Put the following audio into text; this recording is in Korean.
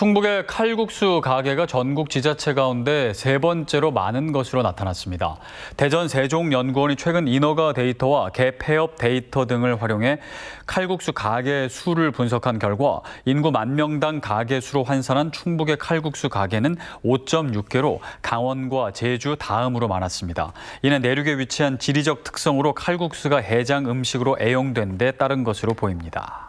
충북의 칼국수 가게가 전국 지자체 가운데 세 번째로 많은 것으로 나타났습니다. 대전 세종연구원이 최근 인허가 데이터와 개폐업 데이터 등을 활용해 칼국수 가게 수를 분석한 결과 인구 만 명당 가게 수로 환산한 충북의 칼국수 가게는 5.6개로 강원과 제주 다음으로 많았습니다. 이는 내륙에 위치한 지리적 특성으로 칼국수가 해장 음식으로 애용된 데 따른 것으로 보입니다.